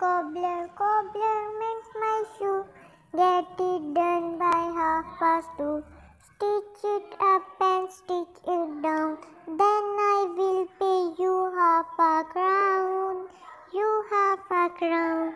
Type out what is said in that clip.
cobbler, cobbler mend my shoe. Get it done by half past two. Stitch it up and stitch it down. Then I will pay you half a crown. You half a crown.